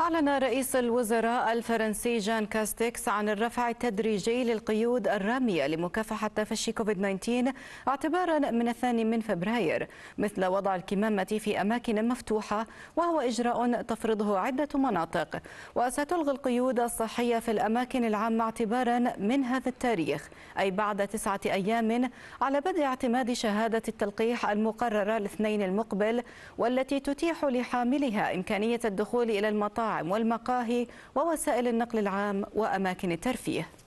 أعلن رئيس الوزراء الفرنسي جان كاستكس عن الرفع التدريجي للقيود الرامية لمكافحة تفشي كوفيد 19 اعتبارا من الثاني من فبراير مثل وضع الكمامة في أماكن مفتوحة وهو إجراء تفرضه عدة مناطق وستلغي القيود الصحية في الأماكن العامة اعتبارا من هذا التاريخ أي بعد تسعة أيام على بدء اعتماد شهادة التلقيح المقررة الاثنين المقبل والتي تتيح لحاملها إمكانية الدخول إلى المطار المطاعم والمقاهي ووسائل النقل العام وأماكن الترفيه